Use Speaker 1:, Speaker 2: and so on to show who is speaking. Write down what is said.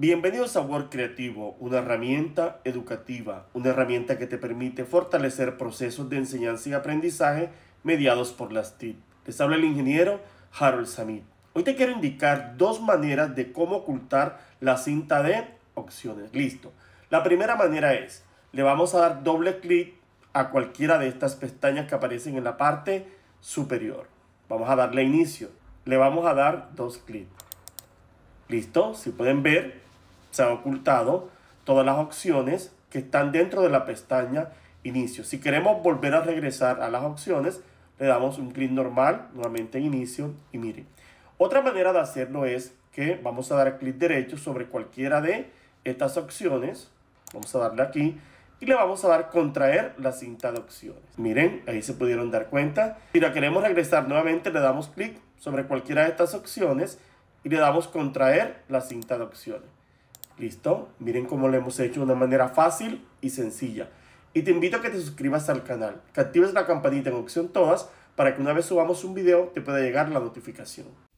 Speaker 1: Bienvenidos a Word Creativo, una herramienta educativa, una herramienta que te permite fortalecer procesos de enseñanza y aprendizaje mediados por las TIC. Les habla el ingeniero Harold Samit. Hoy te quiero indicar dos maneras de cómo ocultar la cinta de opciones. Listo. La primera manera es, le vamos a dar doble clic a cualquiera de estas pestañas que aparecen en la parte superior. Vamos a darle inicio. Le vamos a dar dos clics. Listo, si pueden ver, se han ocultado todas las opciones que están dentro de la pestaña Inicio. Si queremos volver a regresar a las opciones, le damos un clic normal, nuevamente Inicio y miren. Otra manera de hacerlo es que vamos a dar clic derecho sobre cualquiera de estas opciones. Vamos a darle aquí y le vamos a dar contraer la cinta de opciones. Miren, ahí se pudieron dar cuenta. Si la queremos regresar nuevamente, le damos clic sobre cualquiera de estas opciones y le damos contraer la cinta de opciones. ¿Listo? Miren cómo lo hemos hecho de una manera fácil y sencilla. Y te invito a que te suscribas al canal, que actives la campanita en opción todas para que una vez subamos un video te pueda llegar la notificación.